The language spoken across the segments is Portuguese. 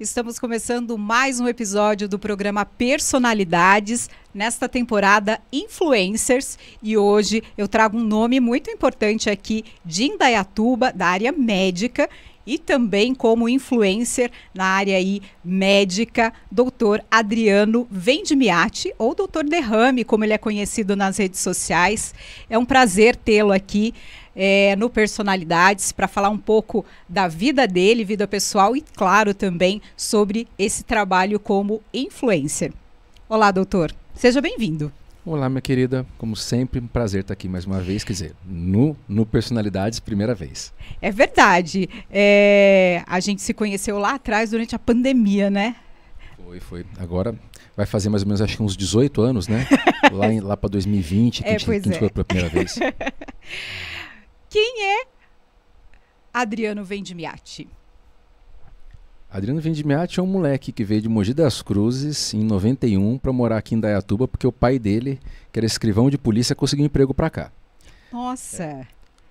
Estamos começando mais um episódio do programa Personalidades, nesta temporada Influencers. E hoje eu trago um nome muito importante aqui de Indaiatuba, da área médica, e também como influencer na área aí médica, doutor Adriano Vendimiati, ou doutor Derrame, como ele é conhecido nas redes sociais. É um prazer tê-lo aqui é, no Personalidades para falar um pouco da vida dele, vida pessoal e, claro, também sobre esse trabalho como influencer. Olá, doutor. Seja bem-vindo. Olá, minha querida. Como sempre, um prazer estar aqui mais uma vez. Quer dizer, no, no Personalidades, primeira vez. É verdade. É, a gente se conheceu lá atrás durante a pandemia, né? Foi, foi. Agora vai fazer mais ou menos, acho que uns 18 anos, né? lá lá para 2020, que é, a gente, que a gente é. foi pela primeira vez. Quem é Adriano Vendimiati? Adriano Vendimiati é um moleque que veio de Mogi das Cruzes em 91 para morar aqui em Dayatuba, porque o pai dele, que era escrivão de polícia, conseguiu um emprego para cá. Nossa! É.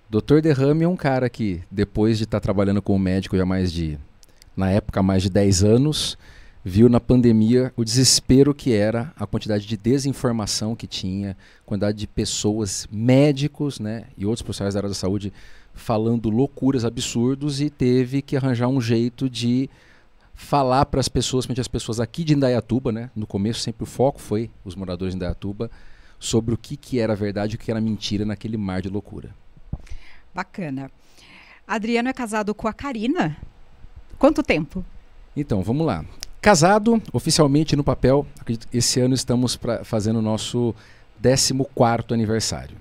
Doutor Derrame é um cara que, depois de estar tá trabalhando como médico já mais de, na época, mais de 10 anos, viu na pandemia o desespero que era, a quantidade de desinformação que tinha, a quantidade de pessoas, médicos né, e outros profissionais da área da saúde falando loucuras, absurdos e teve que arranjar um jeito de falar para as pessoas, principalmente as pessoas aqui de Indaiatuba, né, no começo sempre o foco foi os moradores de Indaiatuba, sobre o que, que era verdade e o que era mentira naquele mar de loucura. Bacana. Adriano é casado com a Karina. Quanto tempo? Então, vamos lá. Casado, oficialmente no papel, acredito esse ano estamos pra, fazendo o nosso 14 aniversário.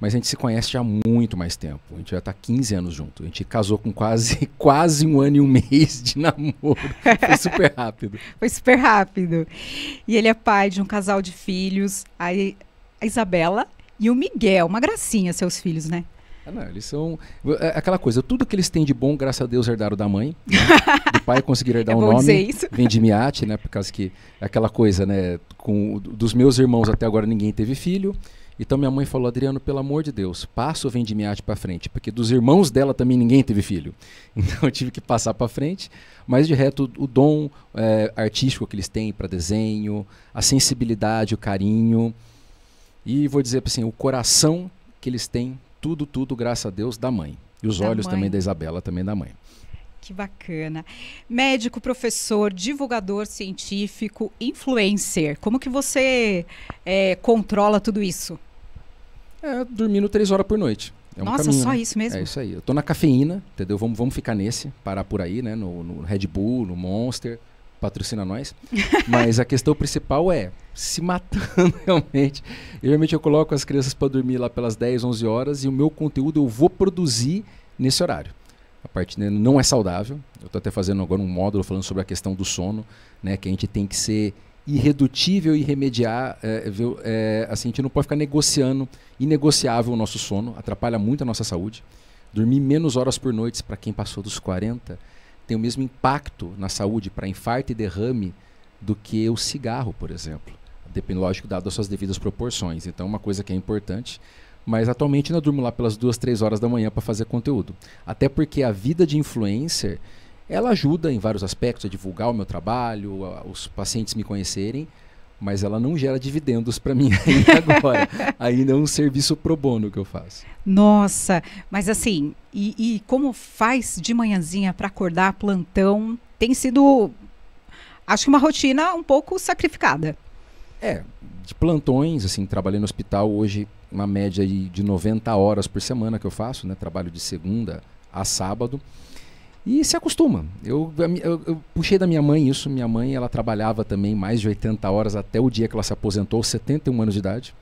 Mas a gente se conhece já há muito mais tempo. A gente já está 15 anos junto. A gente casou com quase, quase um ano e um mês de namoro. Foi super rápido. Foi super rápido. E ele é pai de um casal de filhos, a Isabela e o Miguel. Uma gracinha, seus filhos, né? É, não, eles são. É, é aquela coisa, tudo que eles têm de bom, graças a Deus, herdaram da mãe. Né? do pai conseguir herdar é um bom nome. Dizer isso. Vem de miate, né? Por causa que aquela coisa, né? Com, dos meus irmãos até agora ninguém teve filho. Então minha mãe falou, Adriano, pelo amor de Deus, passa o Miate para frente, porque dos irmãos dela também ninguém teve filho. Então eu tive que passar para frente, mas de reto o, o dom é, artístico que eles têm para desenho, a sensibilidade, o carinho e vou dizer assim, o coração que eles têm tudo, tudo, graças a Deus, da mãe. E os da olhos mãe. também da Isabela, também da mãe. Que bacana. Médico, professor, divulgador científico, influencer. Como que você é, controla tudo isso? É, dormindo três horas por noite. É um Nossa, caminho, só né? isso mesmo? É isso aí. Eu tô na cafeína, entendeu? Vamos, vamos ficar nesse, parar por aí, né? No, no Red Bull, no Monster, patrocina nós. Mas a questão principal é se matando realmente. Eu, realmente eu coloco as crianças para dormir lá pelas 10, 11 horas e o meu conteúdo eu vou produzir nesse horário. A parte né, não é saudável. Eu estou até fazendo agora um módulo falando sobre a questão do sono, né, que a gente tem que ser irredutível e remediar, é, é, é, assim, a gente não pode ficar negociando, inegociável o nosso sono, atrapalha muito a nossa saúde. Dormir menos horas por noite para quem passou dos 40 tem o mesmo impacto na saúde para infarto e derrame do que o cigarro, por exemplo. Depende, lógico, dado as suas devidas proporções. Então, é uma coisa que é importante. Mas atualmente não durmo lá pelas duas, três horas da manhã para fazer conteúdo. Até porque a vida de influencer, ela ajuda em vários aspectos, a divulgar o meu trabalho, a, os pacientes me conhecerem, mas ela não gera dividendos para mim ainda agora. ainda é um serviço pro bono que eu faço. Nossa, mas assim, e, e como faz de manhãzinha para acordar plantão? Tem sido, acho que uma rotina um pouco sacrificada. É, de plantões, assim, trabalhei no hospital hoje uma média de 90 horas por semana que eu faço, né? Trabalho de segunda a sábado. E se acostuma. Eu, eu, eu, puxei da minha mãe isso. Minha mãe ela trabalhava também mais de 80 horas até o dia que ela se aposentou, 71 anos de idade.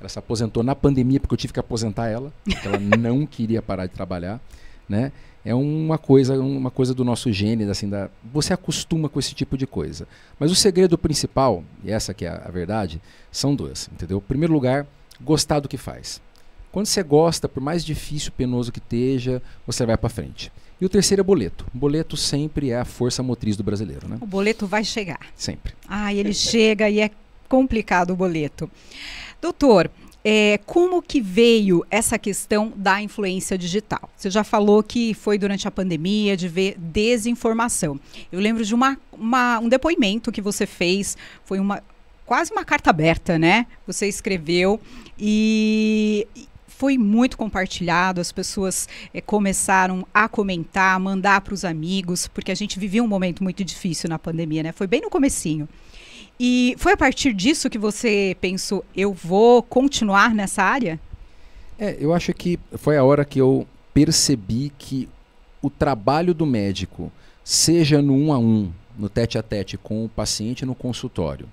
Ela se aposentou na pandemia porque eu tive que aposentar ela, porque ela não queria parar de trabalhar, né? É uma coisa, uma coisa do nosso gênero, assim, da você acostuma com esse tipo de coisa. Mas o segredo principal, e essa que é a, a verdade, são duas, entendeu? Em primeiro lugar, gostar do que faz. Quando você gosta, por mais difícil, penoso que esteja, você vai para frente. E o terceiro é boleto. Boleto sempre é a força motriz do brasileiro, né? O boleto vai chegar. Sempre. Ah, ele chega e é complicado o boleto. Doutor, é, como que veio essa questão da influência digital? Você já falou que foi durante a pandemia de ver desinformação. Eu lembro de uma, uma um depoimento que você fez, foi uma quase uma carta aberta, né? Você escreveu e, foi muito compartilhado, as pessoas é, começaram a comentar, a mandar para os amigos, porque a gente vivia um momento muito difícil na pandemia, né? Foi bem no comecinho. E foi a partir disso que você pensou, eu vou continuar nessa área? É, eu acho que foi a hora que eu percebi que o trabalho do médico, seja no um a um, no tete a tete com o paciente no consultório,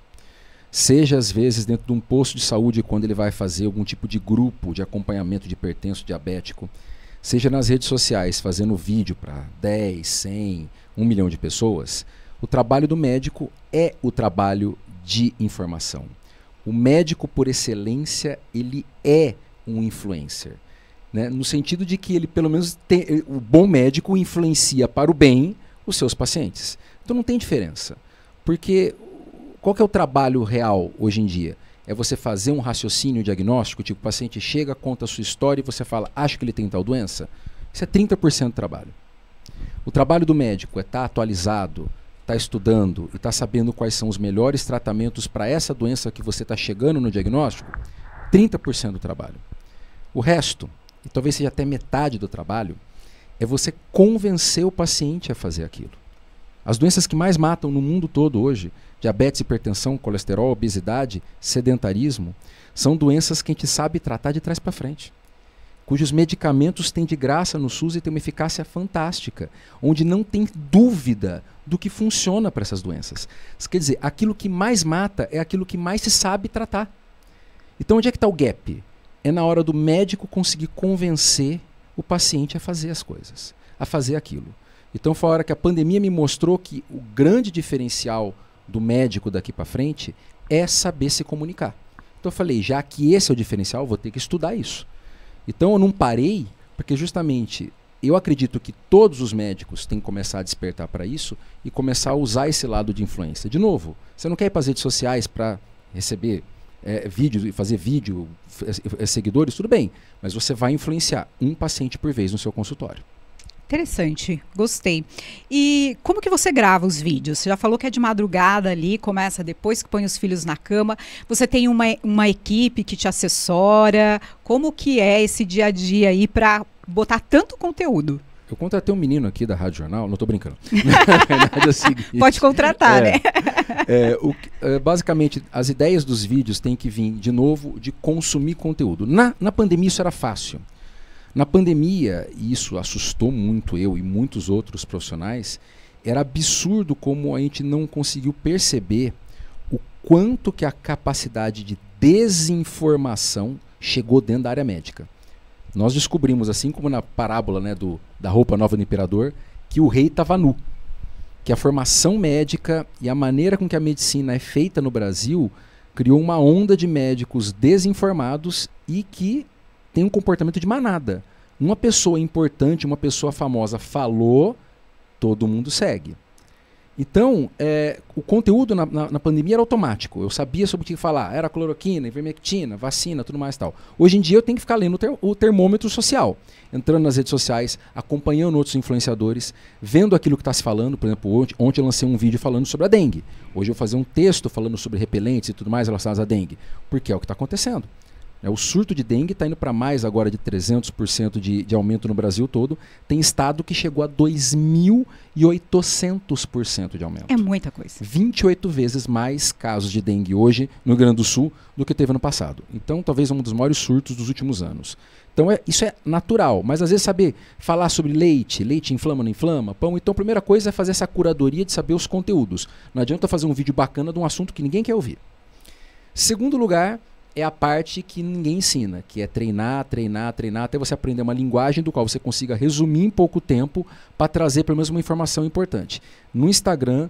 seja às vezes dentro de um posto de saúde quando ele vai fazer algum tipo de grupo de acompanhamento de hipertenso diabético, seja nas redes sociais fazendo vídeo para 10, 100, 1 milhão de pessoas, o trabalho do médico é o trabalho de informação. O médico por excelência, ele é um influencer. Né? No sentido de que ele, pelo menos, tem, eh, o bom médico influencia para o bem os seus pacientes. Então não tem diferença. Porque qual que é o trabalho real hoje em dia? É você fazer um raciocínio diagnóstico, tipo, o paciente chega, conta a sua história e você fala, acho que ele tem tal doença? Isso é 30% do trabalho. O trabalho do médico é estar tá atualizado, está estudando e está sabendo quais são os melhores tratamentos para essa doença que você está chegando no diagnóstico, 30% do trabalho. O resto, e talvez seja até metade do trabalho, é você convencer o paciente a fazer aquilo. As doenças que mais matam no mundo todo hoje, diabetes, hipertensão, colesterol, obesidade, sedentarismo, são doenças que a gente sabe tratar de trás para frente, cujos medicamentos têm de graça no SUS e têm uma eficácia fantástica, onde não tem dúvida do que funciona para essas doenças. Isso quer dizer, aquilo que mais mata é aquilo que mais se sabe tratar. Então onde é que está o gap? É na hora do médico conseguir convencer o paciente a fazer as coisas, a fazer aquilo. Então foi a hora que a pandemia me mostrou que o grande diferencial do médico daqui para frente é saber se comunicar. Então eu falei, já que esse é o diferencial, vou ter que estudar isso. Então eu não parei, porque justamente eu acredito que todos os médicos têm que começar a despertar para isso e começar a usar esse lado de influência. De novo, você não quer ir para as redes sociais para receber é, vídeos e fazer vídeo, é, seguidores, tudo bem, mas você vai influenciar um paciente por vez no seu consultório. Interessante, gostei. E como que você grava os vídeos? Você já falou que é de madrugada ali, começa depois que põe os filhos na cama. Você tem uma, uma equipe que te assessora? Como que é esse dia a dia aí para botar tanto conteúdo? Eu contratei um menino aqui da Rádio Jornal, não estou brincando. é seguinte, Pode contratar, é, né? É, o, é, basicamente, as ideias dos vídeos têm que vir, de novo, de consumir conteúdo. Na, na pandemia isso era fácil. Na pandemia, e isso assustou muito eu e muitos outros profissionais, era absurdo como a gente não conseguiu perceber o quanto que a capacidade de desinformação chegou dentro da área médica. Nós descobrimos, assim como na parábola né, do, da roupa nova do imperador, que o rei estava nu. Que a formação médica e a maneira com que a medicina é feita no Brasil criou uma onda de médicos desinformados e que tem um comportamento de manada. Uma pessoa importante, uma pessoa famosa falou, todo mundo segue. Então, é, o conteúdo na, na, na, pandemia era automático. Eu sabia sobre o que falar. Era cloroquina, ivermectina, vacina, tudo mais e tal. Hoje em dia eu tenho que ficar lendo o, ter, o termômetro social. Entrando nas redes sociais, acompanhando outros influenciadores, vendo aquilo que está se falando. Por exemplo, ontem, ontem eu lancei um vídeo falando sobre a dengue. Hoje eu vou fazer um texto falando sobre repelentes e tudo mais relacionados à dengue. Porque é o que está acontecendo. É, o surto de dengue está indo para mais agora de 300% de, de aumento no Brasil todo. Tem estado que chegou a 2.800% de aumento. É muita coisa. 28 vezes mais casos de dengue hoje no Rio Grande do Sul do que teve ano passado. Então, talvez um dos maiores surtos dos últimos anos. Então, é, isso é natural. Mas, às vezes, saber falar sobre leite, leite inflama ou não inflama, pão. Então, a primeira coisa é fazer essa curadoria de saber os conteúdos. Não adianta fazer um vídeo bacana de um assunto que ninguém quer ouvir. Segundo lugar, é a parte que ninguém ensina, que é treinar, treinar, treinar, até você aprender uma linguagem do qual você consiga resumir em pouco tempo para trazer pelo menos uma informação importante. No Instagram,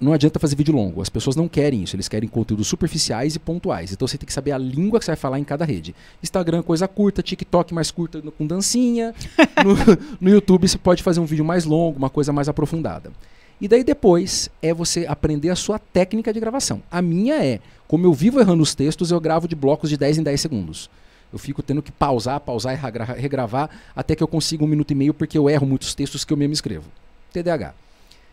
não adianta fazer vídeo longo. As pessoas não querem isso. Eles querem conteúdos superficiais e pontuais. Então você tem que saber a língua que você vai falar em cada rede. Instagram, coisa curta. TikTok, mais curta com dancinha. no, no YouTube, você pode fazer um vídeo mais longo, uma coisa mais aprofundada. E daí depois é você aprender a sua técnica de gravação. A minha é, como eu vivo errando os textos, eu gravo de blocos de 10 em 10 segundos. Eu fico tendo que pausar, pausar e regravar até que eu consiga um minuto e meio, porque eu erro muitos textos que eu mesmo escrevo. TDAH.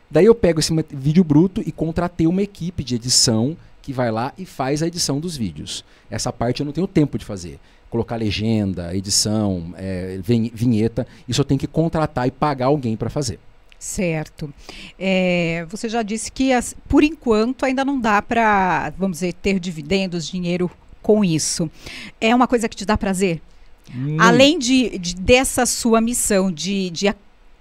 Daí eu pego esse vídeo bruto e contratei uma equipe de edição que vai lá e faz a edição dos vídeos. Essa parte eu não tenho tempo de fazer. Colocar legenda, edição, é, vinheta, isso eu tenho que contratar e pagar alguém para fazer. Certo. É, você já disse que, as, por enquanto, ainda não dá para, vamos dizer, ter dividendos, dinheiro com isso. É uma coisa que te dá prazer? Hum. Além de, de, dessa sua missão de, de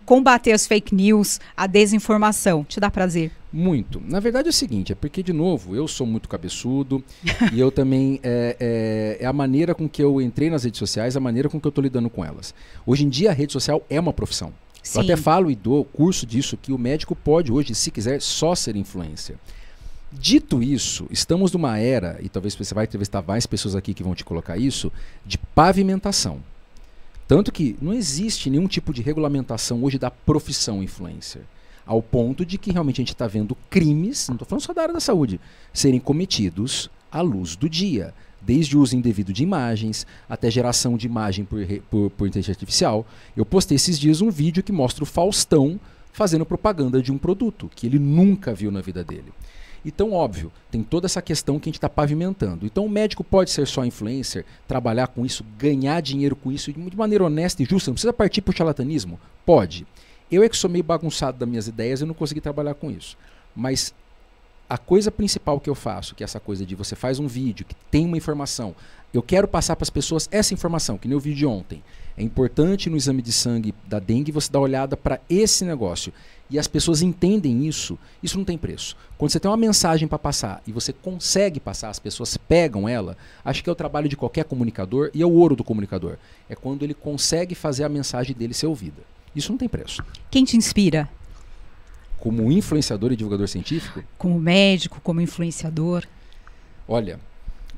combater as fake news, a desinformação, te dá prazer? Muito. Na verdade é o seguinte, é porque, de novo, eu sou muito cabeçudo e eu também. É, é, é, a maneira com que eu entrei nas redes sociais, a maneira com que eu estou lidando com elas. Hoje em dia, a rede social é uma profissão. Sim. Eu até falo e dou curso disso que o médico pode hoje, se quiser, só ser influencer. Dito isso, estamos numa era, e talvez você vai entrevistar mais pessoas aqui que vão te colocar isso, de pavimentação. Tanto que não existe nenhum tipo de regulamentação hoje da profissão influencer. Ao ponto de que realmente a gente está vendo crimes, não estou falando só da área da saúde, serem cometidos à luz do dia desde o uso indevido de imagens até geração de imagem por, por, por inteligência artificial. Eu postei esses dias um vídeo que mostra o Faustão fazendo propaganda de um produto que ele nunca viu na vida dele. Então, óbvio, tem toda essa questão que a gente está pavimentando. Então, o médico pode ser só influencer, trabalhar com isso, ganhar dinheiro com isso de maneira honesta e justa, não precisa partir para o charlatanismo? Pode. Eu é que sou meio bagunçado das minhas ideias e não consegui trabalhar com isso. Mas a coisa principal que eu faço, que é essa coisa de você faz um vídeo que tem uma informação, eu quero passar para as pessoas essa informação, que nem o vídeo de ontem. É importante no exame de sangue da dengue você dar uma olhada para esse negócio. E as pessoas entendem isso, isso não tem preço. Quando você tem uma mensagem para passar e você consegue passar, as pessoas pegam ela, acho que é o trabalho de qualquer comunicador e é o ouro do comunicador. É quando ele consegue fazer a mensagem dele ser ouvida. Isso não tem preço. Quem te inspira? como influenciador e divulgador científico? Como médico, como influenciador. Olha,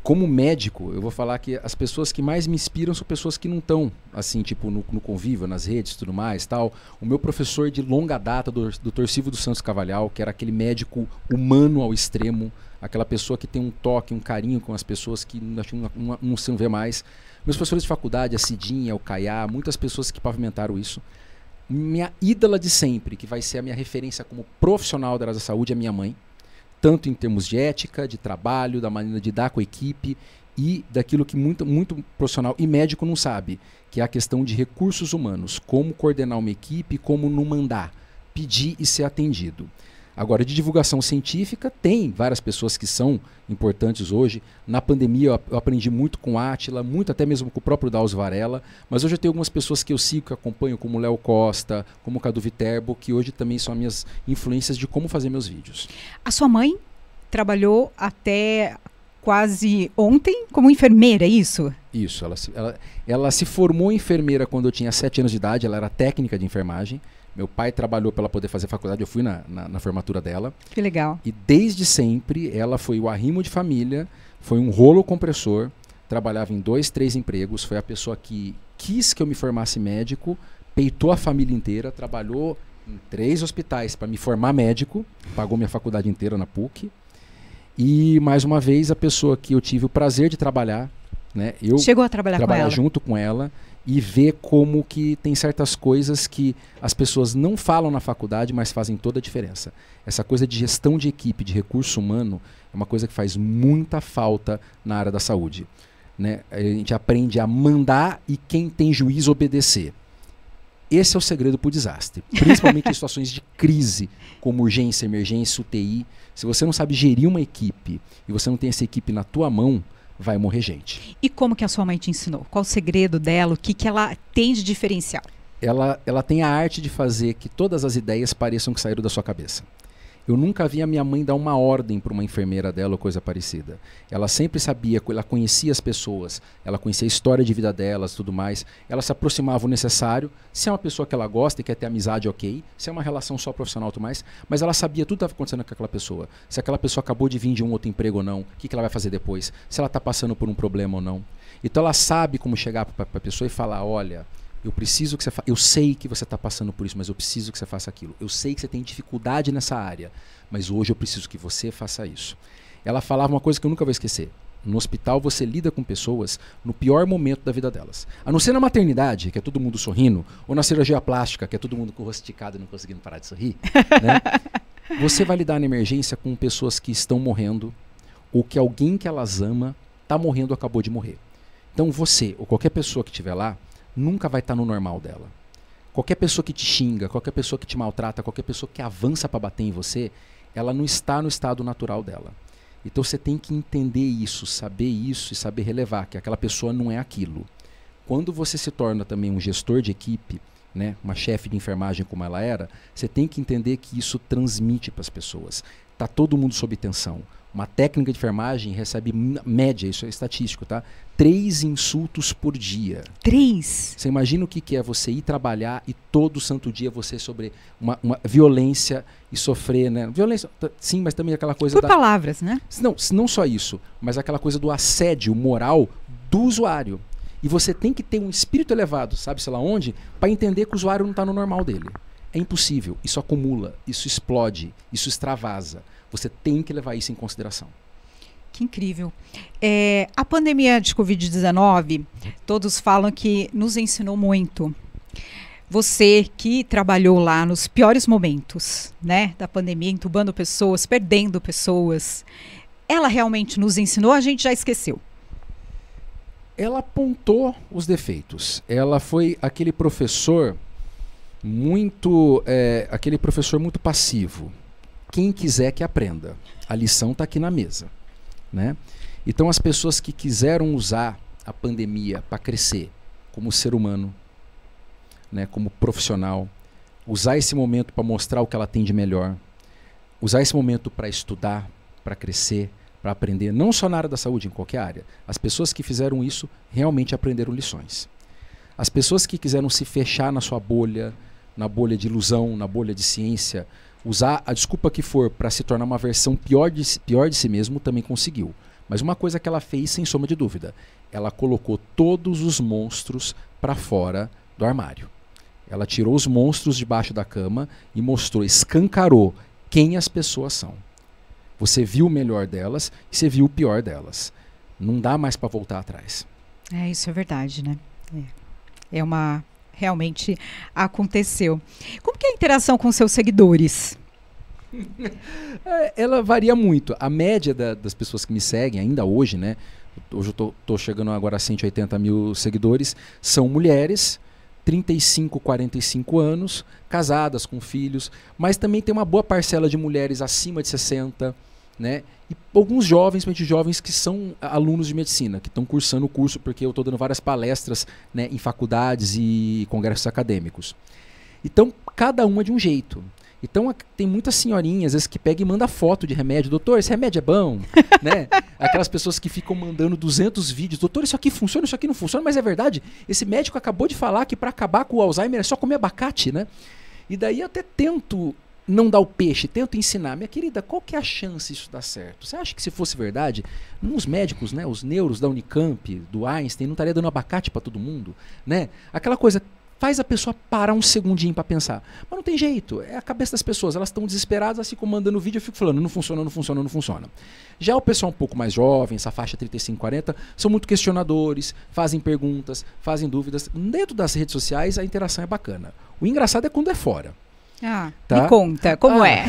como médico, eu vou falar que as pessoas que mais me inspiram são pessoas que não estão, assim, tipo, no, no convívio, nas redes tudo mais tal. O meu professor de longa data, do, doutor Silvio dos Santos Cavalhal, que era aquele médico humano ao extremo, aquela pessoa que tem um toque, um carinho com as pessoas que não, não, não, não se vê mais. Meus professores de faculdade, a Cidinha, o Caiá, muitas pessoas que pavimentaram isso minha ídola de sempre, que vai ser a minha referência como profissional da área da saúde, é minha mãe, tanto em termos de ética, de trabalho, da maneira de dar com a equipe e daquilo que muito, muito profissional e médico não sabe, que é a questão de recursos humanos, como coordenar uma equipe, como não mandar, pedir e ser atendido. Agora, de divulgação científica, tem várias pessoas que são importantes hoje. Na pandemia, eu aprendi muito com Átila, muito até mesmo com o próprio Daus Varela, mas hoje eu tenho algumas pessoas que eu sigo, que acompanho, como Léo Costa, como o Cadu Viterbo, que hoje também são minhas influências de como fazer meus vídeos. A sua mãe trabalhou até quase ontem como enfermeira, é isso? Isso, ela se, ela, ela se formou enfermeira quando eu tinha 7 anos de idade, ela era técnica de enfermagem. Meu pai trabalhou para ela poder fazer faculdade, eu fui na, na, na, formatura dela. Que legal. E desde sempre ela foi o arrimo de família, foi um rolo compressor, trabalhava em dois, três empregos, foi a pessoa que quis que eu me formasse médico, peitou a família inteira, trabalhou em três hospitais para me formar médico, pagou minha faculdade inteira na PUC. E mais uma vez a pessoa que eu tive o prazer de trabalhar, né? Eu Chegou a trabalhar, com ela. junto com ela e ver como que tem certas coisas que as pessoas não falam na faculdade, mas fazem toda a diferença. Essa coisa de gestão de equipe, de recurso humano, é uma coisa que faz muita falta na área da saúde. Né? A gente aprende a mandar e quem tem juiz obedecer. Esse é o segredo para o desastre, principalmente em situações de crise, como urgência, emergência, UTI. Se você não sabe gerir uma equipe e você não tem essa equipe na tua mão, vai morrer gente. E como que a sua mãe te ensinou? Qual o segredo dela? O que, que ela tem de diferencial? Ela, ela tem a arte de fazer que todas as ideias pareçam que saíram da sua cabeça. Eu nunca vi a minha mãe dar uma ordem para uma enfermeira dela ou coisa parecida. Ela sempre sabia, ela conhecia as pessoas, ela conhecia a história de vida delas, tudo mais. Ela se aproximava o necessário. Se é uma pessoa que ela gosta e quer ter amizade, ok. Se é uma relação só profissional, tudo mais. Mas ela sabia tudo que estava acontecendo com aquela pessoa. Se aquela pessoa acabou de vir de um outro emprego ou não, o que, que ela vai fazer depois. Se ela está passando por um problema ou não. Então ela sabe como chegar para a pessoa e falar, olha eu preciso que você fa... Eu sei que você está passando por isso, mas eu preciso que você faça aquilo. Eu sei que você tem dificuldade nessa área, mas hoje eu preciso que você faça isso. Ela falava uma coisa que eu nunca vou esquecer. No hospital você lida com pessoas no pior momento da vida delas. A não ser na maternidade, que é todo mundo sorrindo, ou na cirurgia plástica, que é todo mundo com o rosto esticado e não conseguindo parar de sorrir. Né? Você vai lidar na emergência com pessoas que estão morrendo, ou que alguém que elas ama está morrendo ou acabou de morrer. Então você, ou qualquer pessoa que estiver lá, nunca vai estar tá no normal dela. Qualquer pessoa que te xinga, qualquer pessoa que te maltrata, qualquer pessoa que avança para bater em você, ela não está no estado natural dela. Então você tem que entender isso, saber isso e saber relevar que aquela pessoa não é aquilo. Quando você se torna também um gestor de equipe, né, uma chefe de enfermagem como ela era, você tem que entender que isso transmite para as pessoas. Tá todo mundo sob tensão. Uma técnica de enfermagem recebe, média, isso é estatístico, tá? Três insultos por dia. Três? Você imagina o que, que é você ir trabalhar e todo santo dia você sobre uma, uma violência e sofrer, né? Violência, sim, mas também aquela coisa. Por da... palavras, né? Não, não só isso, mas aquela coisa do assédio moral do usuário. E você tem que ter um espírito elevado, sabe, sei lá onde, para entender que o usuário não está no normal dele. É impossível. Isso acumula, isso explode, isso extravasa. Você tem que levar isso em consideração. Que incrível. É, a pandemia de Covid-19, todos falam que nos ensinou muito. Você que trabalhou lá nos piores momentos né, da pandemia, entubando pessoas, perdendo pessoas, ela realmente nos ensinou, a gente já esqueceu ela apontou os defeitos. Ela foi aquele professor muito, é, aquele professor muito passivo quem quiser que aprenda. A lição está aqui na mesa. Né? Então, as pessoas que quiseram usar a pandemia para crescer como ser humano, né, como profissional, usar esse momento para mostrar o que ela tem de melhor, usar esse momento para estudar, para crescer, para aprender, não só na área da saúde, em qualquer área. As pessoas que fizeram isso realmente aprenderam lições. As pessoas que quiseram se fechar na sua bolha, na bolha de ilusão, na bolha de ciência, usar a desculpa que for para se tornar uma versão pior de, si, pior de si mesmo também conseguiu. Mas uma coisa que ela fez, sem sombra de dúvida, ela colocou todos os monstros para fora do armário. Ela tirou os monstros debaixo da cama e mostrou, escancarou quem as pessoas são. Você viu o melhor delas e você viu o pior delas. Não dá mais para voltar atrás. É, isso é verdade, né? É, é uma realmente aconteceu. Como que é a interação com seus seguidores? É, ela varia muito. A média da, das pessoas que me seguem, ainda hoje, né? Hoje eu tô, tô, chegando agora a 180 mil seguidores, são mulheres, 35, 45 anos, casadas com filhos, mas também tem uma boa parcela de mulheres acima de 60, né? E alguns jovens, principalmente jovens que são alunos de medicina, que estão cursando o curso, porque eu estou dando várias palestras né, em faculdades e congressos acadêmicos. Então, cada uma é de um jeito. Então tem muitas senhorinhas, às vezes, que pega e manda foto de remédio. Doutor, esse remédio é bom, né? Aquelas pessoas que ficam mandando 200 vídeos. Doutor, isso aqui funciona, isso aqui não funciona, mas é verdade. Esse médico acabou de falar que para acabar com o Alzheimer é só comer abacate, né? E daí eu até tento não dá o peixe, tento ensinar. Minha querida, qual que é a chance disso dar certo? Você acha que se fosse verdade, os médicos, né, os neuros da Unicamp, do Einstein, não estaria dando abacate para todo mundo? né? Aquela coisa faz a pessoa parar um segundinho para pensar. Mas não tem jeito, é a cabeça das pessoas, elas estão desesperadas, assim ficam mandando vídeo, eu fico falando, não funciona, não funciona, não funciona. Já o pessoal um pouco mais jovem, essa faixa 35, 40, são muito questionadores, fazem perguntas, fazem dúvidas. Dentro das redes sociais a interação é bacana. O engraçado é quando é fora. Ah, tá? me conta, como ah, é?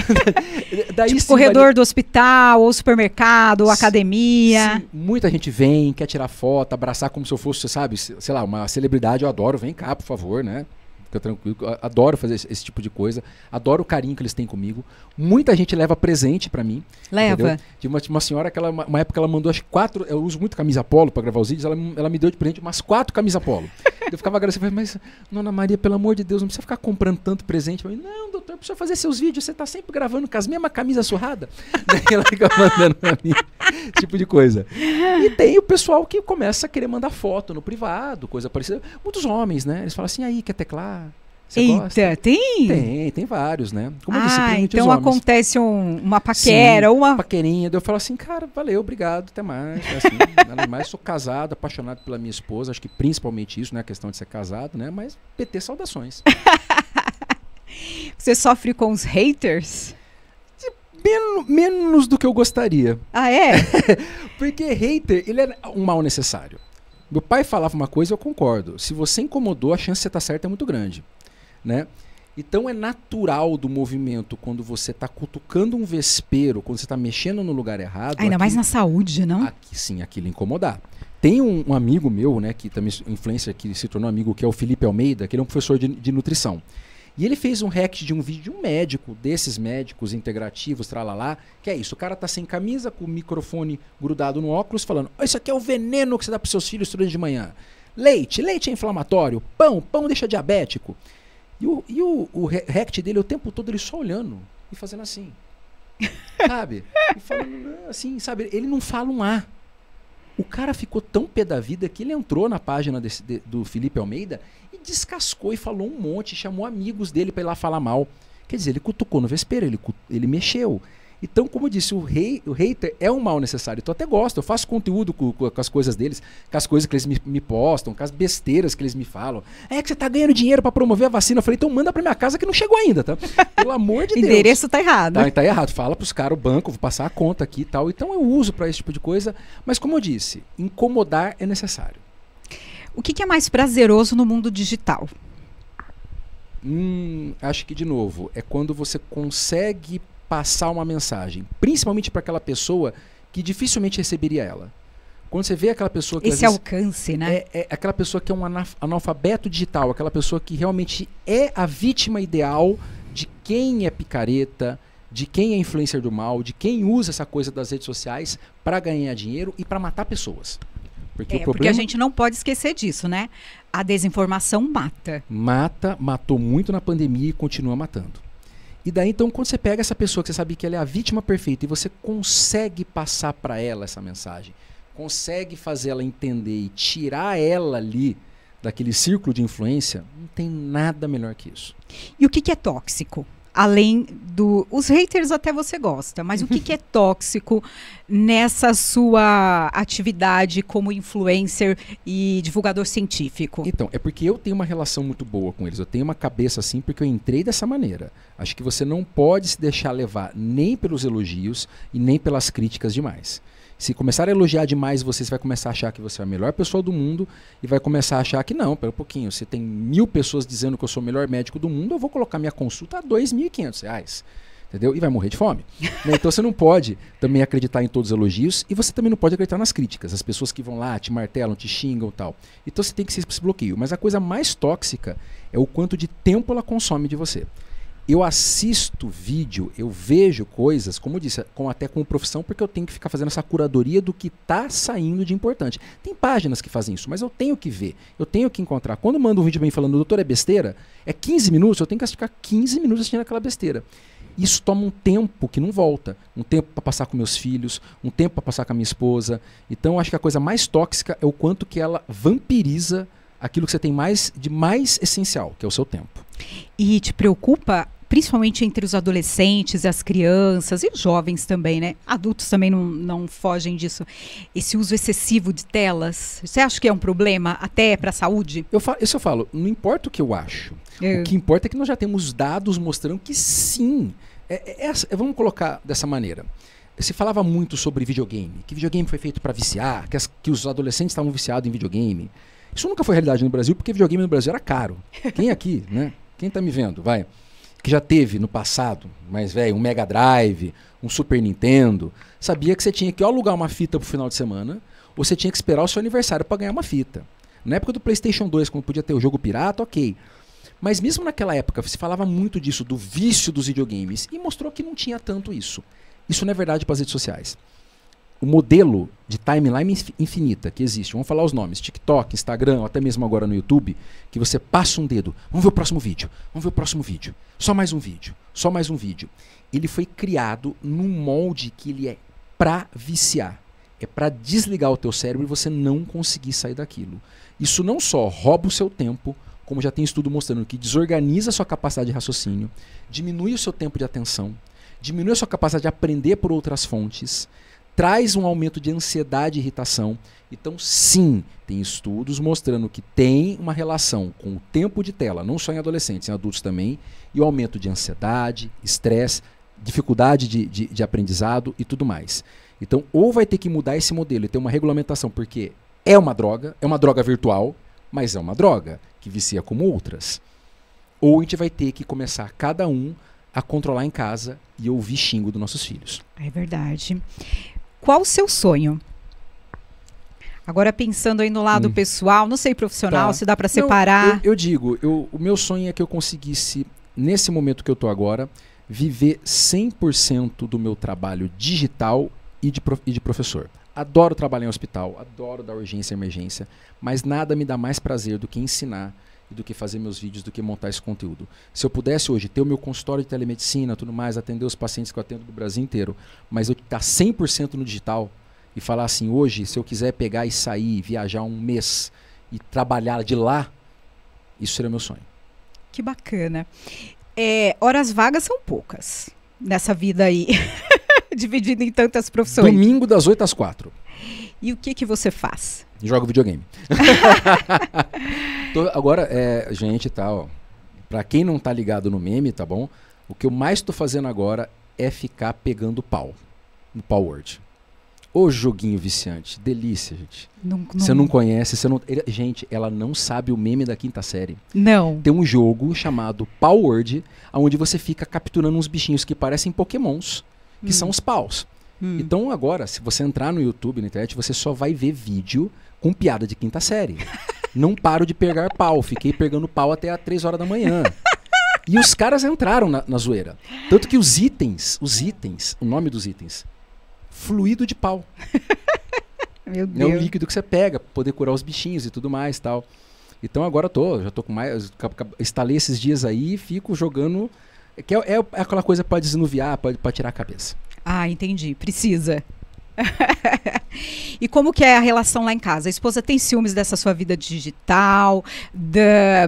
daí tipo corredor vale... do hospital, ou supermercado, ou academia. Sim, muita gente vem, quer tirar foto, abraçar como se eu fosse, sabe, sei lá, uma celebridade, eu adoro, vem cá, por favor, né? Fica tranquilo, adoro fazer esse, esse tipo de coisa, adoro o carinho que eles têm comigo. Muita gente leva presente para mim. Leva. De uma, uma senhora que ela, uma época ela mandou acho quatro, eu uso muito camisa polo para gravar os vídeos, ela, ela me deu de presente umas quatro camisa polo. Eu ficava agradecendo mas, Nona Maria, pelo amor de Deus, não precisa ficar comprando tanto presente. Eu falei, não, doutor, precisa fazer seus vídeos, você está sempre gravando com as mesmas camisas surradas. Daí ela fica mandando pra mim, tipo de coisa. E tem o pessoal que começa a querer mandar foto no privado, coisa parecida. Muitos homens, né? Eles falam assim, aí, quer teclar? Você Eita, gosta? tem? Tem, tem vários, né? Como ah, eu disse, então acontece um, uma paquera, Sim, uma... paquerinha. Eu falo assim, cara, valeu, obrigado, até mais. É assim, mais, sou casado, apaixonado pela minha esposa. Acho que principalmente isso, né? A questão de ser casado, né? Mas PT, saudações. Você sofre com os haters? menos menos do que eu gostaria. Ah, é? Porque hater, ele é um mal necessário. Meu pai falava uma coisa, eu concordo. Se você incomodou, a chance de você estar tá certo é muito grande né? Então é natural do movimento quando você está cutucando um vespeiro, quando você está mexendo no lugar errado. Ainda aquilo, mais na saúde, não? Aqui, sim, aquilo incomodar. Tem um, um, amigo meu, né, que também é influencia que se tornou amigo, que é o Felipe Almeida, que ele é um professor de, de nutrição. E ele fez um hack de um vídeo de um médico, desses médicos integrativos, tralalá, que é isso. O cara tá sem camisa, com o microfone grudado no óculos, falando: oh, Isso aqui é o veneno que você dá para seus filhos durante de manhã. Leite, leite é inflamatório. Pão, pão deixa diabético. E o, e o, o rect dele, é o tempo todo, ele só olhando e fazendo assim. sabe? E falando eh, assim, sabe? Ele não fala um A. O cara ficou tão pé da vida que ele entrou na página desse, de, do Felipe Almeida e descascou e falou um monte, chamou amigos dele para ir lá falar mal. Quer dizer, ele cutucou no vespeiro, ele, ele mexeu. Então, como eu disse, o, rei, o hater é um mal necessário. Então, eu até gosto, eu faço conteúdo com, com, com as coisas deles, com as coisas que eles me, me, postam, com as besteiras que eles me falam. É que você tá ganhando dinheiro para promover a vacina. Eu falei, então manda para minha casa que não chegou ainda, tá? Pelo amor de Deus. endereço tá errado. Tá, tá errado. Fala pros caras, o banco, vou passar a conta aqui e tal. Então, eu uso para esse tipo de coisa. Mas, como eu disse, incomodar é necessário. O que, que é mais prazeroso no mundo digital? Hum, acho que, de novo, é quando você consegue passar uma mensagem, principalmente para aquela pessoa que dificilmente receberia ela. Quando você vê aquela pessoa que. Esse alcance, né? é, né? É, aquela pessoa que é um analfabeto digital, aquela pessoa que realmente é a vítima ideal de quem é picareta, de quem é influencer do mal, de quem usa essa coisa das redes sociais para ganhar dinheiro e para matar pessoas. Porque, é, o problema... porque a gente não pode esquecer disso, né? A desinformação mata. Mata, matou muito na pandemia e continua matando. E daí então quando você pega essa pessoa que você sabe que ela é a vítima perfeita e você consegue passar para ela essa mensagem, consegue fazer ela entender e tirar ela ali daquele círculo de influência, não tem nada melhor que isso. E o que, que é tóxico? além do. Os haters até você gosta, mas o que, que é tóxico nessa sua atividade como influencer e divulgador científico? Então, é porque eu tenho uma relação muito boa com eles. Eu tenho uma cabeça assim porque eu entrei dessa maneira. Acho que você não pode se deixar levar nem pelos elogios e nem pelas críticas demais. Se começar a elogiar demais você, você vai começar a achar que você é a melhor pessoa do mundo e vai começar a achar que não, pelo pouquinho. Se tem mil pessoas dizendo que eu sou o melhor médico do mundo, eu vou colocar minha consulta a dois mil e quinhentos reais. Entendeu? E vai morrer de fome. né? Então você não pode também acreditar em todos os elogios e você também não pode acreditar nas críticas. As pessoas que vão lá, te martelam, te xingam tal. Então você tem que ser esse bloqueio. Mas a coisa mais tóxica é o quanto de tempo ela consome de você eu assisto vídeo, eu vejo coisas, como eu disse, com, até com profissão, porque eu tenho que ficar fazendo essa curadoria do que está saindo de importante. Tem páginas que fazem isso, mas eu tenho que ver, eu tenho que encontrar. Quando manda um vídeo bem falando, doutor, é besteira, é 15 minutos, eu tenho que ficar 15 minutos assistindo aquela besteira. Isso toma um tempo que não volta. Um tempo para passar com meus filhos, um tempo para passar com a minha esposa. Então, acho que a coisa mais tóxica é o quanto que ela vampiriza aquilo que você tem mais de mais essencial, que é o seu tempo. E te preocupa principalmente entre os adolescentes, as crianças e os jovens também, né? Adultos também não, não fogem disso. Esse uso excessivo de telas, você acha que é um problema até para a saúde? Eu falo, isso eu falo, não importa o que eu acho. É. O que importa é que nós já temos dados mostrando que sim. É é, é, é, vamos colocar dessa maneira. Se falava muito sobre videogame, que videogame foi feito para viciar, que, as, que os adolescentes estavam viciados em videogame. Isso nunca foi realidade no Brasil, porque videogame no Brasil era caro. Quem aqui, né? Quem está me vendo? Vai que já teve no passado, mais velho, um Mega Drive, um Super Nintendo, sabia que você tinha que alugar uma fita pro final de semana, ou você tinha que esperar o seu aniversário para ganhar uma fita. Na época do PlayStation 2, quando podia ter o jogo pirata, ok. Mas mesmo naquela época, se falava muito disso, do vício dos videogames, e mostrou que não tinha tanto isso. Isso não é verdade para as redes sociais o modelo de timeline infinita que existe. Vamos falar os nomes: TikTok, Instagram, ou até mesmo agora no YouTube, que você passa um dedo. Vamos ver o próximo vídeo. Vamos ver o próximo vídeo. Só mais um vídeo. Só mais um vídeo. Ele foi criado num molde que ele é para viciar. É para desligar o teu cérebro e você não conseguir sair daquilo. Isso não só rouba o seu tempo, como já tem estudo mostrando que desorganiza a sua capacidade de raciocínio, diminui o seu tempo de atenção, diminui a sua capacidade de aprender por outras fontes, traz um aumento de ansiedade e irritação. Então, sim, tem estudos mostrando que tem uma relação com o tempo de tela, não só em adolescentes, em adultos também, e o aumento de ansiedade, estresse, dificuldade de, de, de aprendizado e tudo mais. Então, ou vai ter que mudar esse modelo e ter uma regulamentação, porque é uma droga, é uma droga virtual, mas é uma droga que vicia como outras. Ou a gente vai ter que começar cada um a controlar em casa e ouvir xingo dos nossos filhos. É verdade. Qual o seu sonho? Agora pensando aí no lado hum. pessoal, não sei profissional, tá. se dá para separar. Não, eu, eu, digo, eu, o meu sonho é que eu conseguisse, nesse momento que eu estou agora, viver 100% do meu trabalho digital e de, e de professor. Adoro trabalhar em hospital, adoro dar urgência e emergência, mas nada me dá mais prazer do que ensinar e do que fazer meus vídeos, do que montar esse conteúdo. Se eu pudesse hoje ter o meu consultório de telemedicina, tudo mais, atender os pacientes que eu atendo do Brasil inteiro, mas eu estar tá 100% no digital e falar assim, hoje, se eu quiser pegar e sair, viajar um mês e trabalhar de lá, isso seria meu sonho. Que bacana. É, horas vagas são poucas nessa vida aí, dividida em tantas profissões. Domingo das 8 às 4. E o que que você faz? Jogo videogame. tô, agora, é, gente, tá, ó. Pra quem não tá ligado no meme, tá bom? O que eu mais tô fazendo agora é ficar pegando pau. No Power Word. O joguinho viciante. Delícia, gente. Você não, não... não conhece, você não. Ele, gente, ela não sabe o meme da quinta série. Não. Tem um jogo chamado Power Word, onde você fica capturando uns bichinhos que parecem pokémons, que hum. são os paus. Hum. Então agora, se você entrar no YouTube, na internet, você só vai ver vídeo com piada de quinta série. Não paro de pegar pau. Fiquei pegando pau até às 3 horas da manhã. E os caras entraram na, na zoeira. Tanto que os itens, os itens, o nome dos itens, fluido de pau. Meu é Deus. É o líquido que você pega pra poder curar os bichinhos e tudo mais tal. Então agora tô, já tô com mais. Instalei esses dias aí e fico jogando. Que é, é, é aquela coisa pra desnuviar, pra, pra tirar a cabeça. Ah, entendi. Precisa. e como que é a relação lá em casa? A esposa tem ciúmes dessa sua vida digital, da,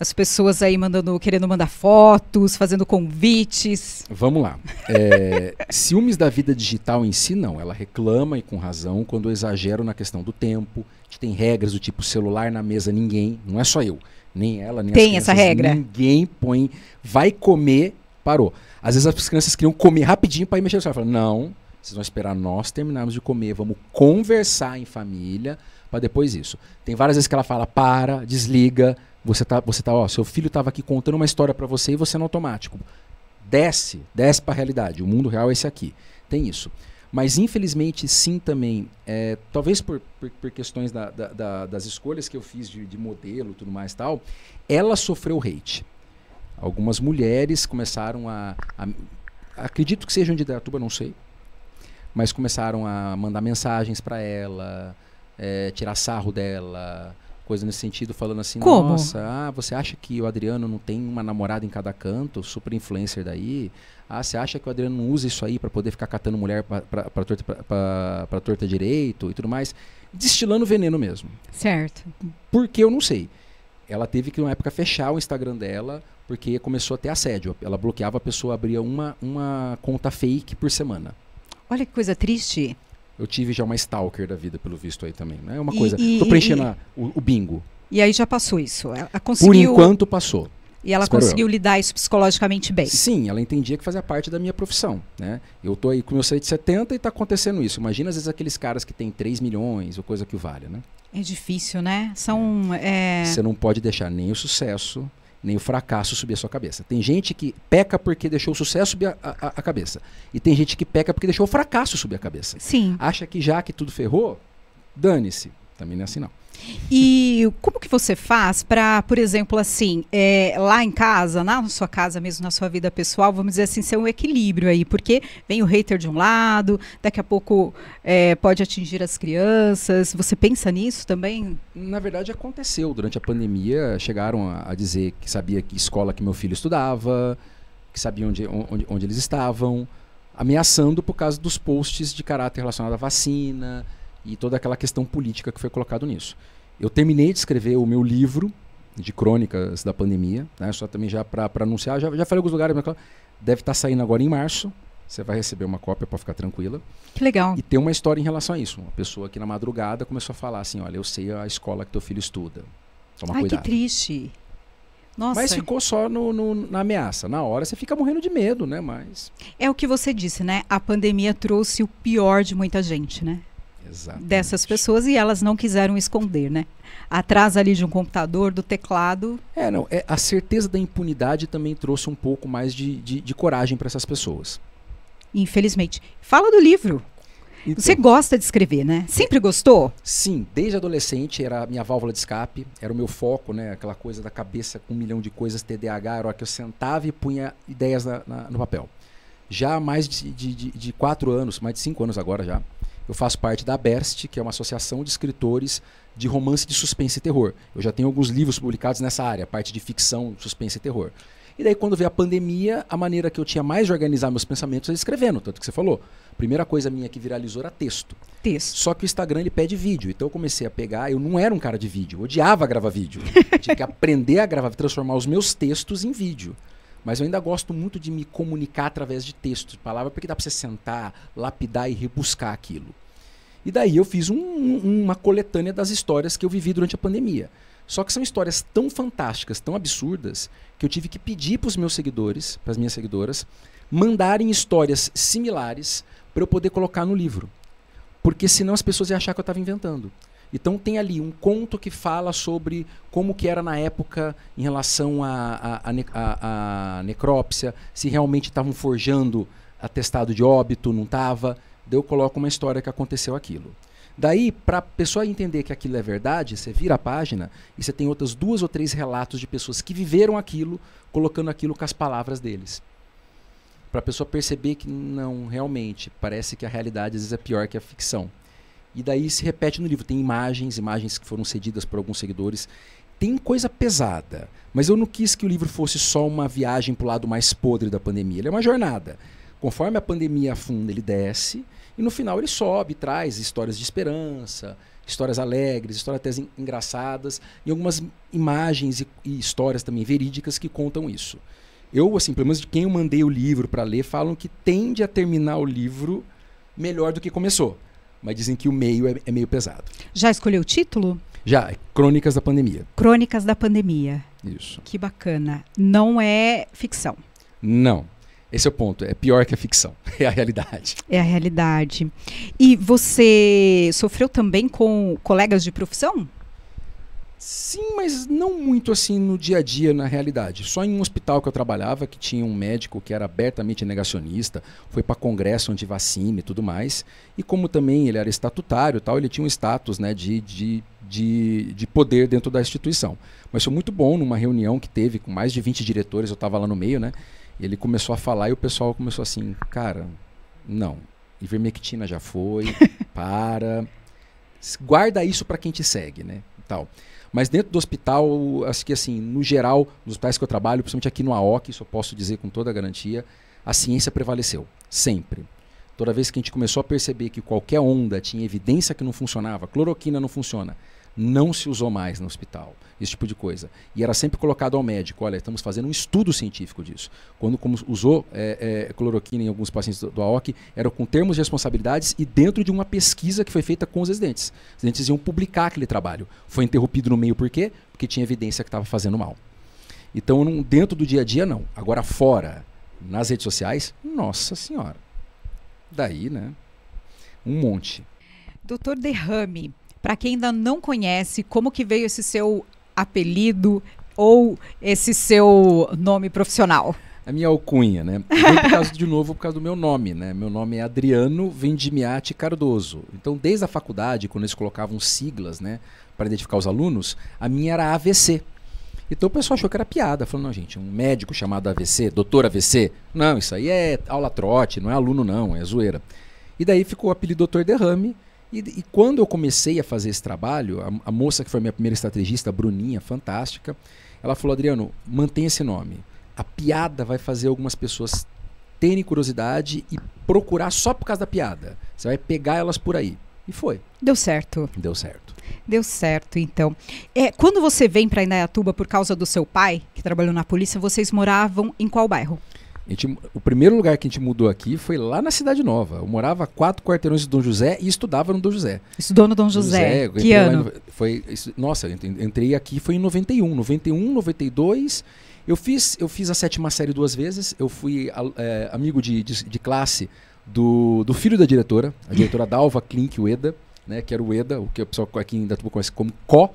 as pessoas aí mandando, querendo mandar fotos, fazendo convites. Vamos lá. É, ciúmes da vida digital em si, não. Ela reclama e com razão quando eu exagero na questão do tempo. Que tem regras do tipo celular na mesa, ninguém. Não é só eu, nem ela, nem Tem as crianças, essa regra. Ninguém põe. Vai comer, parou. Às vezes as crianças queriam comer rapidinho para ir mexer no celular. falo, não, vocês vão esperar nós terminarmos de comer, vamos conversar em família para depois isso. Tem várias vezes que ela fala, para, desliga, você tá, você tá, ó, seu filho estava aqui contando uma história para você e você é no automático. Desce, desce para a realidade. O mundo real é esse aqui. Tem isso. Mas infelizmente, sim, também, é, talvez por, por, por questões da, da, da, das escolhas que eu fiz de, de modelo tudo mais tal, ela sofreu hate. Algumas mulheres começaram a, a acredito que sejam de é Datuba, não sei, mas começaram a mandar mensagens para ela, é, tirar sarro dela, coisa nesse sentido, falando assim, Como? nossa, ah, você acha que o Adriano não tem uma namorada em cada canto, super influencer daí? Ah, você acha que o Adriano não usa isso aí para poder ficar catando mulher para torta, pra torta direito e tudo mais? Destilando veneno mesmo. Certo. Porque eu não sei ela teve que, na época, fechar o Instagram dela, porque começou a ter assédio. Ela bloqueava a pessoa, abria uma, uma conta fake por semana. Olha que coisa triste. Eu tive já uma stalker da vida, pelo visto aí também. Né? É né? uma e, coisa. E, Tô preenchendo e, a, o, o, bingo. E aí já passou isso. Ela conseguiu... Por enquanto passou. E ela Espero conseguiu eu. lidar isso psicologicamente bem. Sim, ela entendia que fazia parte da minha profissão. Né? Eu tô aí com meu salário de 70 e está acontecendo isso. Imagina, às vezes, aqueles caras que têm 3 milhões ou coisa que o valha, né? É difícil, né? São. É. É... Você não pode deixar nem o sucesso, nem o fracasso subir a sua cabeça. Tem gente que peca porque deixou o sucesso subir a, a, a cabeça. E tem gente que peca porque deixou o fracasso subir a cabeça. Sim. Acha que já que tudo ferrou, dane-se. Também não é assim, não. E como que você faz para, por exemplo, assim, é, lá em casa, na sua casa mesmo, na sua vida pessoal, vamos dizer assim, ser um equilíbrio aí, porque vem o hater de um lado, daqui a pouco é, pode atingir as crianças. Você pensa nisso também? Na verdade, aconteceu. Durante a pandemia, chegaram a, a dizer que sabia que escola que meu filho estudava, que sabia onde, onde, onde eles estavam, ameaçando por causa dos posts de caráter relacionado à vacina e toda aquela questão política que foi colocado nisso. Eu terminei de escrever o meu livro de crônicas da pandemia, né? só também já para anunciar, já, já falei alguns lugares, mas deve estar tá saindo agora em março. Você vai receber uma cópia para ficar tranquila. Que legal. E tem uma história em relação a isso. Uma pessoa que na madrugada começou a falar assim: olha, eu sei a escola que teu filho estuda. Toma Ai, cuidado. que triste. Nossa. Mas ficou só no, no, na ameaça. Na hora você fica morrendo de medo, né? Mas. É o que você disse, né? A pandemia trouxe o pior de muita gente, né? Exatamente. dessas pessoas e elas não quiseram esconder, né? Atrás ali de um computador, do teclado. É, não. É, a certeza da impunidade também trouxe um pouco mais de, de, de coragem para essas pessoas. Infelizmente. Fala do livro. Então, Você gosta de escrever, né? Sempre gostou? Sim, desde adolescente era a minha válvula de escape, era o meu foco, né? Aquela coisa da cabeça com um milhão de coisas, TDAH, era a hora que eu sentava e punha ideias na, na, no papel. Já há mais de, de, de, de quatro anos, mais de cinco anos agora já, eu faço parte da Best, que é uma associação de escritores de romance de suspense e terror. Eu já tenho alguns livros publicados nessa área, parte de ficção, suspense e terror. E daí, quando veio a pandemia, a maneira que eu tinha mais de organizar meus pensamentos era escrevendo, tanto que você falou. Primeira coisa minha que viralizou era texto. Texto. Só que o Instagram ele pede vídeo. Então eu comecei a pegar, eu não era um cara de vídeo, eu odiava gravar vídeo. tinha que aprender a gravar, transformar os meus textos em vídeo. Mas eu ainda gosto muito de me comunicar através de texto, de palavra, porque dá para você sentar, lapidar e rebuscar aquilo. E daí eu fiz um, um, uma coletânea das histórias que eu vivi durante a pandemia. Só que são histórias tão fantásticas, tão absurdas, que eu tive que pedir para os meus seguidores, para as minhas seguidoras, mandarem histórias similares para eu poder colocar no livro. Porque senão as pessoas iam achar que eu estava inventando. Então tem ali um conto que fala sobre como que era na época em relação à necrópsia, se realmente estavam forjando atestado de óbito, não estava. Daí eu coloco uma história que aconteceu aquilo. Daí, para a pessoa entender que aquilo é verdade, você vira a página e você tem outras duas ou três relatos de pessoas que viveram aquilo, colocando aquilo com as palavras deles. Para a pessoa perceber que não, realmente, parece que a realidade às vezes é pior que a ficção. E daí se repete no livro. Tem imagens, imagens que foram cedidas por alguns seguidores. Tem coisa pesada, mas eu não quis que o livro fosse só uma viagem para o lado mais podre da pandemia. Ele é uma jornada. Conforme a pandemia afunda, ele desce e no final ele sobe, traz histórias de esperança, histórias alegres, histórias até engraçadas e algumas imagens e, e histórias também verídicas que contam isso. Eu, assim, pelo menos de quem eu mandei o livro para ler, falam que tende a terminar o livro melhor do que começou mas dizem que o meio é, é meio pesado. Já escolheu o título? Já, Crônicas da Pandemia. Crônicas da Pandemia. Isso. Que bacana. Não é ficção. Não. Esse é o ponto. É pior que a ficção. É a realidade. É a realidade. E você sofreu também com colegas de profissão? Sim, mas não muito assim no dia a dia, na realidade. Só em um hospital que eu trabalhava, que tinha um médico que era abertamente negacionista, foi para congresso anti-vacina e tudo mais. E como também ele era estatutário tal, ele tinha um status né, de, de, de, de poder dentro da instituição. Mas foi muito bom numa reunião que teve com mais de 20 diretores, eu estava lá no meio, né? Ele começou a falar e o pessoal começou assim, cara, não, ivermectina já foi, para, guarda isso para quem te segue, né? Tal. Mas dentro do hospital, acho que assim, no geral, nos hospitais que eu trabalho, principalmente aqui no AOC, isso eu posso dizer com toda a garantia, a ciência prevaleceu, sempre. Toda vez que a gente começou a perceber que qualquer onda tinha evidência que não funcionava, cloroquina não funciona, não se usou mais no hospital, esse tipo de coisa. E era sempre colocado ao médico, olha, estamos fazendo um estudo científico disso. Quando como usou é, é, cloroquina em alguns pacientes do, do AOC, era com termos de responsabilidades e dentro de uma pesquisa que foi feita com os residentes. Os residentes iam publicar aquele trabalho. Foi interrompido no meio por quê? Porque tinha evidência que estava fazendo mal. Então, não, dentro do dia a dia, não. Agora, fora, nas redes sociais, nossa senhora. Daí, né? Um monte. Doutor Derrame, para quem ainda não conhece, como que veio esse seu apelido ou esse seu nome profissional? a minha alcunha, né? Vem por causa, de novo, por causa do meu nome, né? Meu nome é Adriano Vendimiati Cardoso. Então, desde a faculdade, quando eles colocavam siglas, né, para identificar os alunos, a minha era AVC. Então o pessoal achou que era piada, falou, não, gente, um médico chamado AVC, doutor AVC, não, isso aí é aula trote, não é aluno não, é zoeira. E daí ficou o apelido Doutor Derrame, e, e, quando eu comecei a fazer esse trabalho, a, a moça que foi minha primeira estrategista, Bruninha, fantástica, ela falou: Adriano, mantenha esse nome. A piada vai fazer algumas pessoas terem curiosidade e procurar só por causa da piada. Você vai pegar elas por aí. E foi. Deu certo. Deu certo. Deu certo, então. É, quando você vem para Indaiatuba por causa do seu pai, que trabalhou na polícia, vocês moravam em qual bairro? Gente, o primeiro lugar que a gente mudou aqui foi lá na Cidade Nova. Eu morava a quatro quarteirões do Dom José e estudava no Dom José. Estudou no Dom José? José que ano? foi, nossa, entrei aqui foi em 91. 91, 92... Eu fiz, eu fiz a sétima série duas vezes. Eu fui é, amigo de, de, de, classe do, do filho da diretora, a diretora Dalva Klink Ueda, né, que era o Ueda, o que o pessoal aqui ainda Datuba conhece como Co.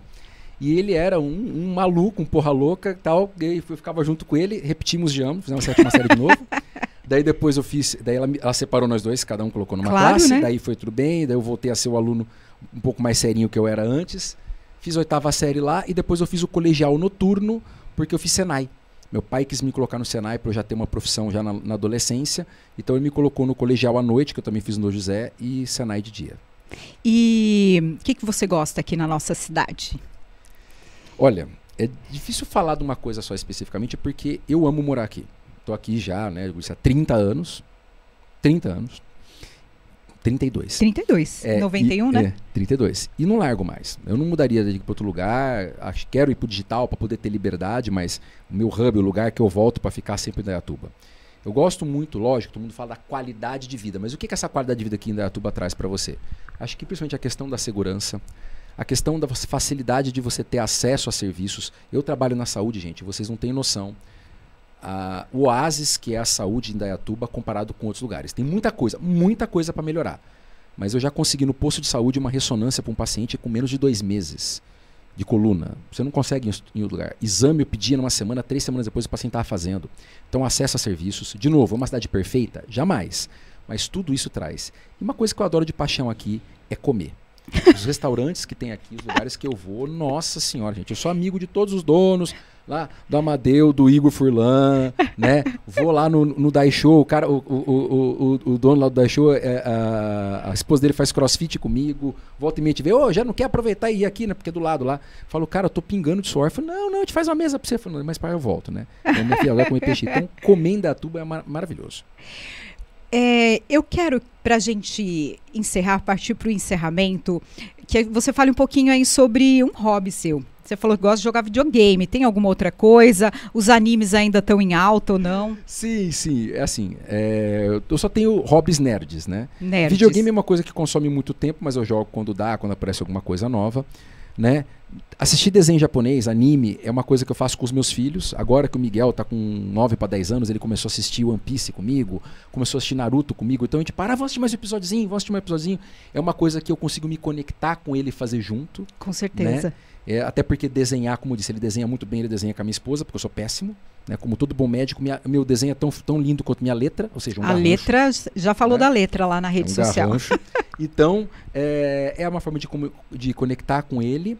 E ele era um, um maluco, um porra louca tal, e eu ficava junto com ele, repetimos de ambos fizemos né, a sétima série de novo. Daí depois eu fiz, daí ela, ela, separou nós dois, cada um colocou numa claro, classe, né? daí foi tudo bem, daí eu voltei a ser o aluno um pouco mais serinho que eu era antes. Fiz a oitava série lá e depois eu fiz o colegial noturno, porque eu fiz Senai. Meu pai quis me colocar no Senai para eu já ter uma profissão já na, na, adolescência, então ele me colocou no colegial à noite, que eu também fiz no José, e Senai de dia. E o que, que você gosta aqui na nossa cidade? Olha, é difícil falar de uma coisa só especificamente, porque eu amo morar aqui. Estou aqui já, né, há 30 anos. 30 anos. 32. 32. É, 91, e, né? É, 32. E não largo mais. Eu não mudaria de para outro lugar. Acho, quero ir para o digital para poder ter liberdade, mas o meu hub, o lugar que eu volto para ficar sempre em Dayatuba. Eu gosto muito, lógico, todo mundo fala da qualidade de vida, mas o que, que essa qualidade de vida aqui em Dayatuba traz para você? Acho que principalmente a questão da segurança, a questão da facilidade de você ter acesso a serviços. Eu trabalho na saúde, gente, vocês não têm noção. Ah, o oásis que é a saúde em Dayatuba comparado com outros lugares. Tem muita coisa, muita coisa para melhorar. Mas eu já consegui no posto de saúde uma ressonância para um paciente com menos de dois meses de coluna. Você não consegue em outro lugar. Exame eu pedia numa semana, três semanas depois o paciente estava fazendo. Então, acesso a serviços. De novo, é uma cidade perfeita? Jamais. Mas tudo isso traz. E uma coisa que eu adoro de paixão aqui é comer. Os restaurantes que tem aqui, os lugares que eu vou, nossa senhora, gente. Eu sou amigo de todos os donos, lá do Amadeu, do Igor Furlan, né? Vou lá no, no Show, o cara, o, o, o, o dono lá do Daishow, é, a, a, esposa dele faz crossfit comigo, volta e meia te vê, ô, oh, já não quer aproveitar e ir aqui, né? Porque é do lado lá. Falo, cara, eu tô pingando de suor. Eu falo, não, não, a gente faz uma mesa pra você. Eu falo, mas pai, eu volto, né? Eu, minha filha, agora comer peixe. Então, tuba é mar maravilhoso. É, eu quero, para a gente encerrar, partir para o encerramento, que você fale um pouquinho aí sobre um hobby seu. Você falou que gosta de jogar videogame. Tem alguma outra coisa? Os animes ainda estão em alta ou não? Sim, sim. é Assim, é, eu só tenho hobbies nerds, né? Nerds. Videogame é uma coisa que consome muito tempo, mas eu jogo quando dá, quando aparece alguma coisa nova né? Assistir desenho japonês, anime, é uma coisa que eu faço com os meus filhos. Agora que o Miguel tá com 9 para 10 anos, ele começou a assistir One Piece comigo, começou a assistir Naruto comigo. Então a gente para, vamos assistir mais um episódiozinho, vamos assistir mais um episódiozinho. É uma coisa que eu consigo me conectar com ele e fazer junto. Com certeza. Né? É, até porque desenhar, como eu disse, ele desenha muito bem, ele desenha com a minha esposa, porque eu sou péssimo. Né? Como todo bom médico, minha, meu desenho é tão, tão lindo quanto minha letra, ou seja, um A garrancho, letra, já falou né? da letra lá na rede é um social. então, é, é uma forma de, de conectar com ele.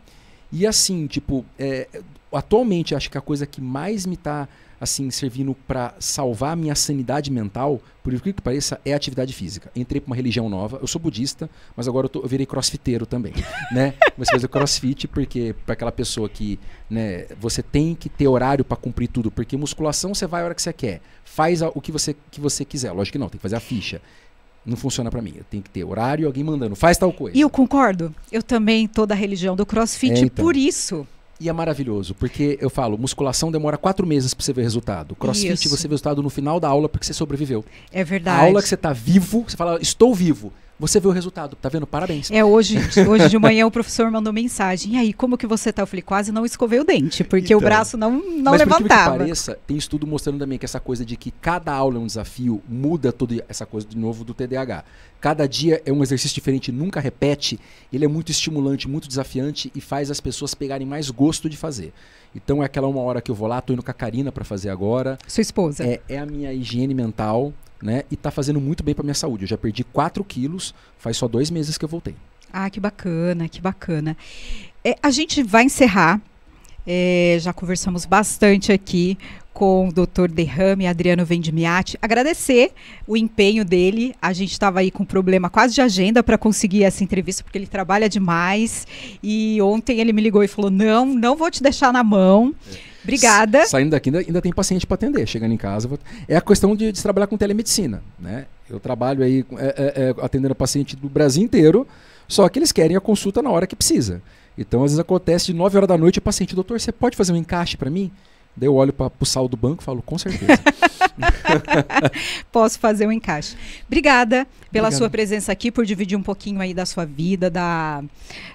E assim, tipo, é, atualmente acho que a coisa que mais me está assim, servindo para salvar a minha sanidade mental, por incrível que pareça, é atividade física. Entrei para uma religião nova, eu sou budista, mas agora eu, tô, eu virei crossfiteiro também, né? Comecei a fazer crossfit porque para aquela pessoa que, né, você tem que ter horário para cumprir tudo, porque musculação você vai a hora que você quer, faz o que você, que você quiser. Lógico que não, tem que fazer a ficha não funciona para mim. Eu tenho que ter horário e alguém mandando, faz tal coisa. E eu concordo. Eu também toda da religião do crossfit, é, então. por isso e é maravilhoso, porque eu falo, musculação demora quatro meses para você ver resultado. Crossfit, Isso. você vê resultado no final da aula porque você sobreviveu. É verdade. A aula que você está vivo, você fala, estou vivo. Você vê o resultado, tá vendo? Parabéns. É, hoje, hoje de manhã o professor mandou mensagem. E aí, como que você tá? Eu falei, quase não escovei o dente, porque então, o braço não, não mas levantava. Mas que pareça, tem estudo mostrando também que essa coisa de que cada aula é um desafio, muda toda essa coisa de novo do TDAH. Cada dia é um exercício diferente, nunca repete. Ele é muito estimulante, muito desafiante e faz as pessoas pegarem mais gosto de fazer. Então é aquela uma hora que eu vou lá, tô indo com a Karina para fazer agora. Sua esposa. É, é a minha higiene mental né? E tá fazendo muito bem para minha saúde. Eu já perdi 4 quilos, faz só dois meses que eu voltei. Ah, que bacana, que bacana. É, a gente vai encerrar. É, já conversamos bastante aqui com o doutor Derrame, Adriano Vendimiati. Agradecer o empenho dele. A gente estava aí com problema quase de agenda para conseguir essa entrevista, porque ele trabalha demais. E ontem ele me ligou e falou: Não, não vou te deixar na mão. É. Obrigada. Saindo daqui ainda, ainda tem paciente para atender. Chegando em casa, vou... é a questão de, de, trabalhar com telemedicina, né? Eu trabalho aí é, é, é, atendendo paciente do Brasil inteiro, só que eles querem a consulta na hora que precisa. Então, às vezes acontece de 9 horas da noite, o paciente, doutor, você pode fazer um encaixe para mim? Daí eu olho para o sal do banco e falo, com certeza. Posso fazer um encaixe. Obrigada pela Obrigado. sua presença aqui, por dividir um pouquinho aí da sua vida, da,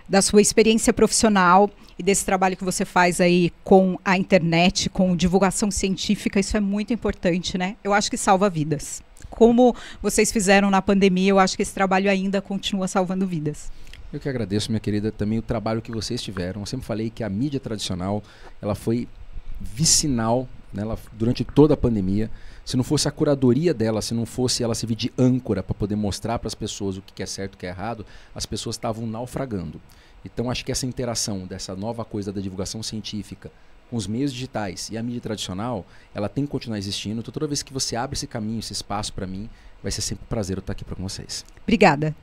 da sua experiência profissional e desse trabalho que você faz aí com a internet, com divulgação científica. Isso é muito importante, né? Eu acho que salva vidas. Como vocês fizeram na pandemia, eu acho que esse trabalho ainda continua salvando vidas. Eu que agradeço, minha querida, também o trabalho que vocês tiveram. Eu sempre falei que a mídia tradicional, ela foi vicinal né, durante toda a pandemia. Se não fosse a curadoria dela, se não fosse ela servir de âncora para poder mostrar para as pessoas o que é certo e o que é errado, as pessoas estavam naufragando. Então acho que essa interação dessa nova coisa da divulgação científica com os meios digitais e a mídia tradicional, ela tem que continuar existindo. Então toda vez que você abre esse caminho, esse espaço para mim, vai ser sempre um prazer eu estar aqui para vocês. Obrigada.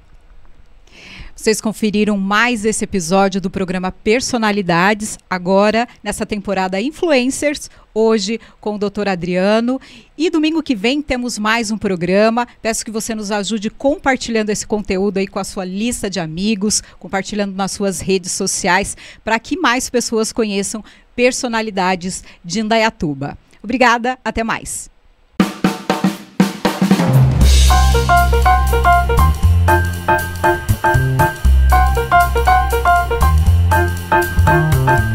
Vocês conferiram mais esse episódio do programa Personalidades, agora nessa temporada Influencers, hoje com o Dr. Adriano. E domingo que vem temos mais um programa. Peço que você nos ajude compartilhando esse conteúdo aí com a sua lista de amigos, compartilhando nas suas redes sociais, para que mais pessoas conheçam personalidades de Indaiatuba. Obrigada, até mais. Thank you.